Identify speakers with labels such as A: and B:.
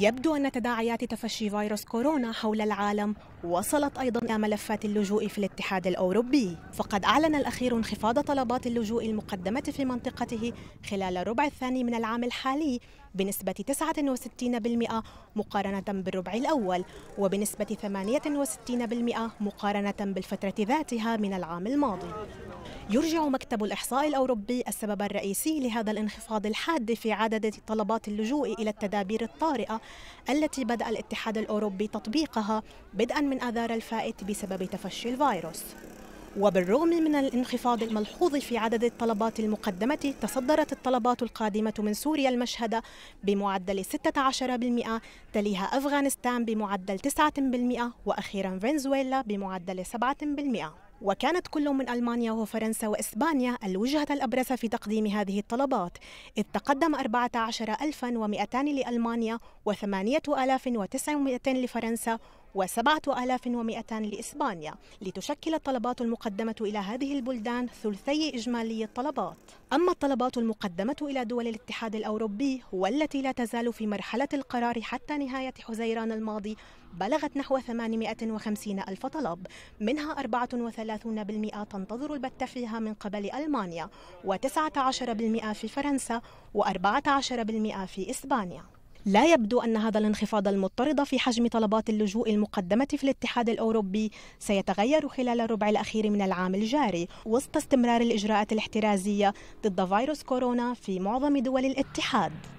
A: يبدو أن تداعيات تفشي فيروس كورونا حول العالم وصلت أيضا إلى ملفات اللجوء في الاتحاد الأوروبي فقد أعلن الأخير انخفاض طلبات اللجوء المقدمة في منطقته خلال الربع الثاني من العام الحالي بنسبة 69% مقارنة بالربع الأول وبنسبة 68% مقارنة بالفترة ذاتها من العام الماضي يرجع مكتب الإحصاء الأوروبي السبب الرئيسي لهذا الانخفاض الحاد في عدد طلبات اللجوء إلى التدابير الطارئة التي بدأ الاتحاد الأوروبي تطبيقها بدءا من آذار الفائت بسبب تفشي الفيروس وبالرغم من الانخفاض الملحوظ في عدد الطلبات المقدمة تصدرت الطلبات القادمة من سوريا المشهد بمعدل 16% تليها أفغانستان بمعدل 9% وأخيرا فنزويلا بمعدل 7% وكانت كل من ألمانيا وفرنسا وإسبانيا الوجهة الأبرز في تقديم هذه الطلبات إذ تقدم 14200 لألمانيا و8900 لفرنسا و7200 لإسبانيا لتشكل الطلبات المقدمة إلى هذه البلدان ثلثي إجمالي الطلبات أما الطلبات المقدمة إلى دول الاتحاد الأوروبي والتي لا تزال في مرحلة القرار حتى نهاية حزيران الماضي بلغت نحو 850 ألف طلب منها 34% تنتظر البت فيها من قبل ألمانيا و19% في فرنسا و14% في إسبانيا لا يبدو أن هذا الانخفاض المضطرد في حجم طلبات اللجوء المقدمة في الاتحاد الأوروبي سيتغير خلال الربع الأخير من العام الجاري وسط استمرار الإجراءات الاحترازية ضد فيروس كورونا في معظم دول الاتحاد